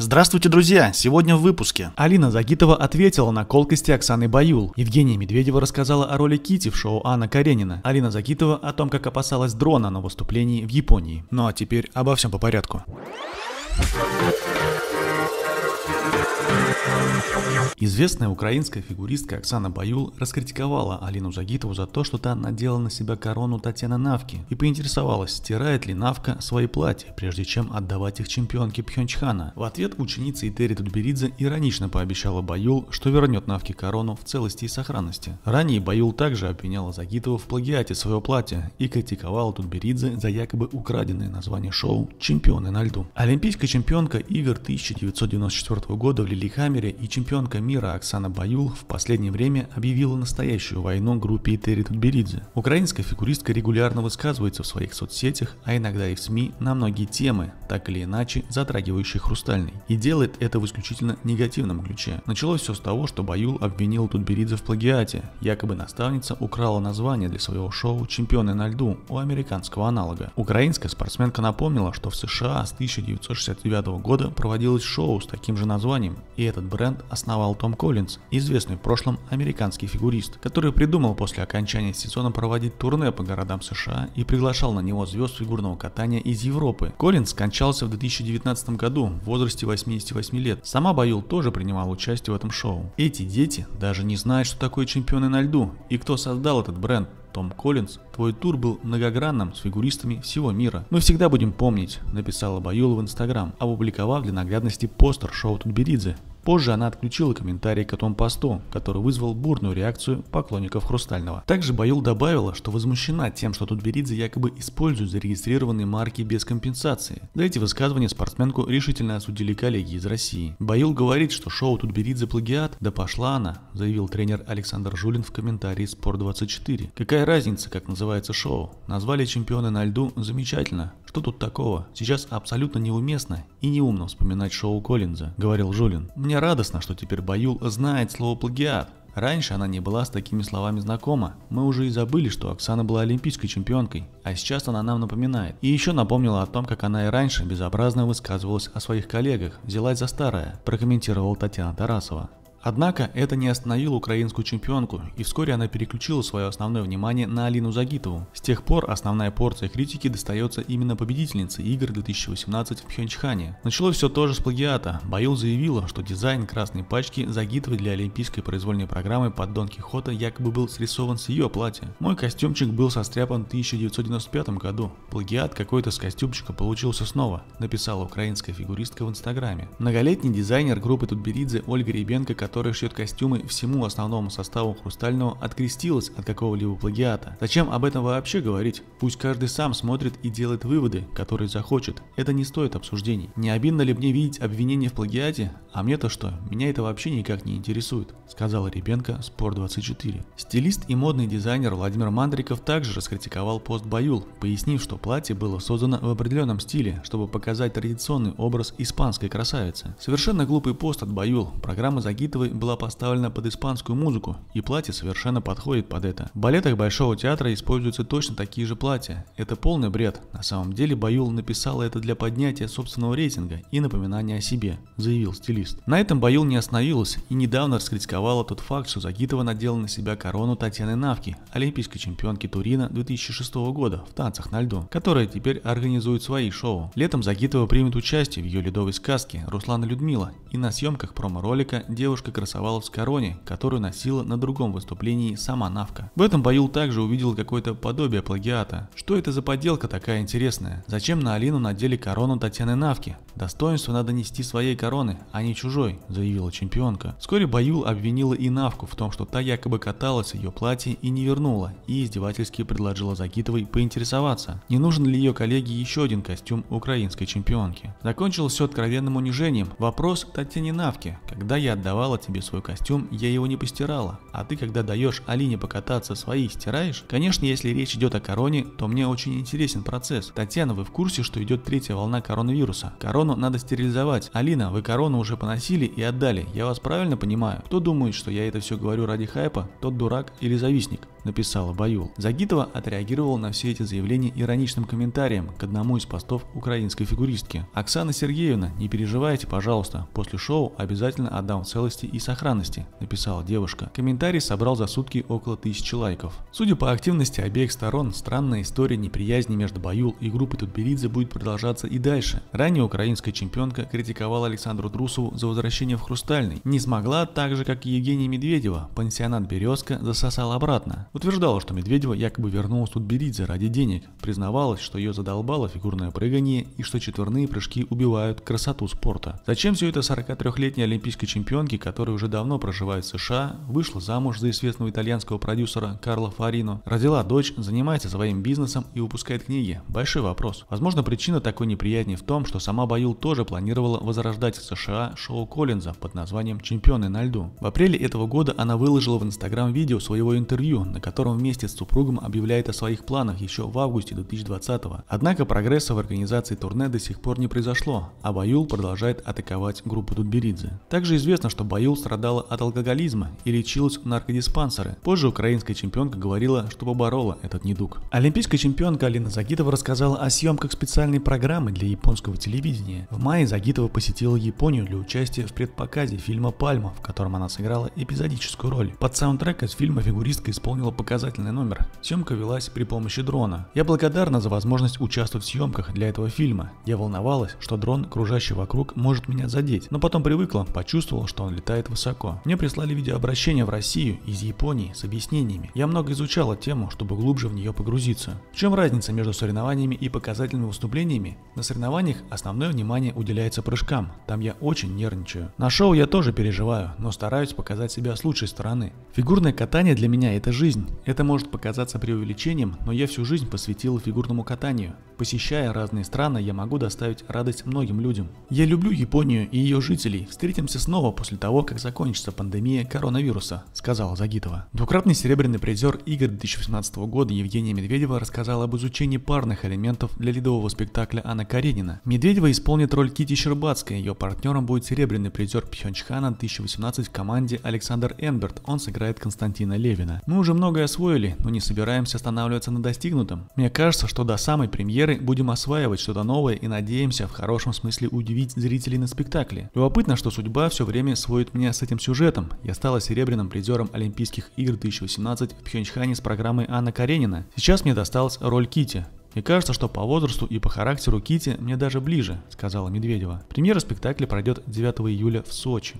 Здравствуйте, друзья! Сегодня в выпуске. Алина Загитова ответила на колкости Оксаны Баюл. Евгения Медведева рассказала о роли Кити в шоу Анна Каренина. Алина Загитова о том, как опасалась дрона на выступлении в Японии. Ну а теперь обо всем по порядку. Известная украинская фигуристка Оксана Баюл раскритиковала Алину Загитову за то, что та надела на себя корону Татьяны Навки и поинтересовалась, стирает ли Навка свои платья, прежде чем отдавать их чемпионке Пхенчхана. В ответ ученица Итери Тутберидзе иронично пообещала Баюл, что вернет Навке корону в целости и сохранности. Ранее Баюл также обвиняла Загитову в плагиате своего платья и критиковала Тутберидзе за якобы украденное название шоу «Чемпионы на льду». Олимпийская чемпионка игр 1994 года в Лилихаммере и чемпионка мира мира Оксана Баюл в последнее время объявила настоящую войну группе Этери Тутберидзе. Украинская фигуристка регулярно высказывается в своих соцсетях, а иногда и в СМИ, на многие темы, так или иначе затрагивающие хрустальный. И делает это в исключительно негативном ключе. Началось все с того, что Баюл обвинил Тутберидзе в плагиате. Якобы наставница украла название для своего шоу «Чемпионы на льду» у американского аналога. Украинская спортсменка напомнила, что в США с 1969 года проводилось шоу с таким же названием, и этот бренд основал том Коллинз, известный в прошлом американский фигурист, который придумал после окончания сезона проводить турне по городам США и приглашал на него звезд фигурного катания из Европы. Коллинз скончался в 2019 году в возрасте 88 лет. Сама Баюл тоже принимала участие в этом шоу. Эти дети даже не знают, что такое чемпионы на льду и кто создал этот бренд, том Коллинз, твой тур был многогранным с фигуристами всего мира. Мы всегда будем помнить, написала Баюла в Инстаграм, опубликовав для наглядности постер шоу Тутберидзе, Позже она отключила комментарий к этому посту, который вызвал бурную реакцию поклонников Хрустального. Также Баюл добавила, что возмущена тем, что Тутберидзе якобы использует зарегистрированные марки без компенсации. За эти высказывания спортсменку решительно осудили коллеги из России. Баюл говорит, что шоу Тутберидзе плагиат, да пошла она, заявил тренер Александр Жулин в комментарии Спорт24. Какая разница, как называется шоу? Назвали чемпионы на льду замечательно. Что тут такого? Сейчас абсолютно неуместно и неумно вспоминать шоу Коллинза, говорил Жулин. Мне радостно, что теперь Баюл знает слово «плагиат». Раньше она не была с такими словами знакома. Мы уже и забыли, что Оксана была олимпийской чемпионкой, а сейчас она нам напоминает. И еще напомнила о том, как она и раньше безобразно высказывалась о своих коллегах, взялась за старое, прокомментировала Татьяна Тарасова. Однако это не остановило украинскую чемпионку, и вскоре она переключила свое основное внимание на Алину Загитову. С тех пор основная порция критики достается именно победительнице игр 2018 в Пхенчхане. Началось все тоже с плагиата. Баюл заявила, что дизайн красной пачки Загитовой для олимпийской произвольной программы под Дон Кихота якобы был срисован с ее платья. Мой костюмчик был состряпан в 1995 году. Плагиат какой-то с костюмчика получился снова, написала украинская фигуристка в инстаграме. Многолетний дизайнер группы Тутберидзе Ольга Ребенко, которая шьет костюмы всему основному составу «Хрустального», открестилась от какого-либо плагиата. Зачем об этом вообще говорить? Пусть каждый сам смотрит и делает выводы, которые захочет. Это не стоит обсуждений. Не обидно ли мне видеть обвинение в плагиате? А мне-то что? Меня это вообще никак не интересует, сказала Ребенко Спор24. Стилист и модный дизайнер Владимир Мандриков также раскритиковал пост Баюл, пояснив, что платье было создано в определенном стиле, чтобы показать традиционный образ испанской красавицы. Совершенно глупый пост от Баюл. Программа загитывала Литвы была поставлена под испанскую музыку, и платье совершенно подходит под это. В балетах Большого театра используются точно такие же платья. Это полный бред. На самом деле Баюл написала это для поднятия собственного рейтинга и напоминания о себе, заявил стилист. На этом Баюл не остановилась и недавно раскритиковала тот факт, что Загитова надела на себя корону Татьяны Навки, олимпийской чемпионки Турина 2006 года в танцах на льду, которая теперь организует свои шоу. Летом Загитова примет участие в ее ледовой сказке «Руслана Людмила» и на съемках промо-ролика девушка девушка красовалась в короне, которую носила на другом выступлении сама Навка. В этом Баюл также увидел какое-то подобие плагиата. Что это за подделка такая интересная? Зачем на Алину надели корону Татьяны Навки? «Достоинство надо нести своей короны, а не чужой», – заявила чемпионка. Вскоре Баюл обвинила и Навку в том, что та якобы каталась в ее платье и не вернула, и издевательски предложила Загитовой поинтересоваться, не нужен ли ее коллеге еще один костюм украинской чемпионки. Закончилось все откровенным унижением. Вопрос Татьяне Навке. «Когда я отдавала тебе свой костюм, я его не постирала, а ты, когда даешь Алине покататься, свои стираешь?» Конечно, если речь идет о короне, то мне очень интересен процесс. Татьяна, вы в курсе, что идет третья волна коронавируса? Корона Корону надо стерилизовать. Алина, вы корону уже поносили и отдали. Я вас правильно понимаю? Кто думает, что я это все говорю ради хайпа, тот дурак или завистник написала Баюл. Загитова отреагировала на все эти заявления ироничным комментарием к одному из постов украинской фигуристки. «Оксана Сергеевна, не переживайте, пожалуйста, после шоу обязательно отдам в целости и сохранности», написала девушка. Комментарий собрал за сутки около тысячи лайков. Судя по активности обеих сторон, странная история неприязни между Баюл и группой Тутберидзе будет продолжаться и дальше. Ранее украинская чемпионка критиковала Александру Трусову за возвращение в Хрустальный. Не смогла, так же как и Евгения Медведева, пансионат «Березка» засосал обратно. Утверждала, что Медведева якобы вернулась тут Беридзе ради денег, признавалась, что ее задолбало фигурное прыгание и что четверные прыжки убивают красоту спорта. Зачем все это 43-летней олимпийской чемпионке, которая уже давно проживает в США, вышла замуж за известного итальянского продюсера Карла Фарино, родила дочь, занимается своим бизнесом и выпускает книги? Большой вопрос. Возможно, причина такой неприязни в том, что сама Баюл тоже планировала возрождать в США шоу Коллинза под названием «Чемпионы на льду». В апреле этого года она выложила в Инстаграм видео своего интервью, на котором вместе с супругом объявляет о своих планах еще в августе 2020-го. Однако прогресса в организации турне до сих пор не произошло, а Баюл продолжает атаковать группу Тутберидзе. Также известно, что Баюл страдала от алкоголизма и лечилась в наркодиспансеры. Позже украинская чемпионка говорила, что поборола этот недуг. Олимпийская чемпионка Алина Загитова рассказала о съемках специальной программы для японского телевидения. В мае Загитова посетила Японию для участия в предпоказе фильма «Пальма», в котором она сыграла эпизодическую роль. Под саундтрек из фильма фигуристка исполнила был показательный номер. Съемка велась при помощи дрона. Я благодарна за возможность участвовать в съемках для этого фильма. Я волновалась, что дрон, кружащий вокруг, может меня задеть, но потом привыкла, почувствовала, что он летает высоко. Мне прислали видеообращение в Россию из Японии с объяснениями. Я много изучала тему, чтобы глубже в нее погрузиться. В чем разница между соревнованиями и показательными выступлениями? На соревнованиях основное внимание уделяется прыжкам, там я очень нервничаю. На шоу я тоже переживаю, но стараюсь показать себя с лучшей стороны. Фигурное катание для меня это жизнь, жизнь. Это может показаться преувеличением, но я всю жизнь посвятил фигурному катанию. Посещая разные страны, я могу доставить радость многим людям. Я люблю Японию и ее жителей. Встретимся снова после того, как закончится пандемия коронавируса, сказала Загитова. Двукратный серебряный призер игр 2018 года Евгения Медведева рассказала об изучении парных элементов для ледового спектакля Анна Каренина. Медведева исполнит роль Кити Щербацкой, ее партнером будет серебряный призер Пхенчхана 2018 в команде Александр Энберт, он сыграет Константина Левина. Мы уже многое освоили, но не собираемся останавливаться на достигнутом. Мне кажется, что до самой премьеры премьеры будем осваивать что-то новое и надеемся в хорошем смысле удивить зрителей на спектакле. Любопытно, что судьба все время сводит меня с этим сюжетом. Я стала серебряным призером Олимпийских игр 2018 в Пхенчхане с программой Анна Каренина. Сейчас мне досталась роль Кити. Мне кажется, что по возрасту и по характеру Кити мне даже ближе, сказала Медведева. Премьера спектакля пройдет 9 июля в Сочи.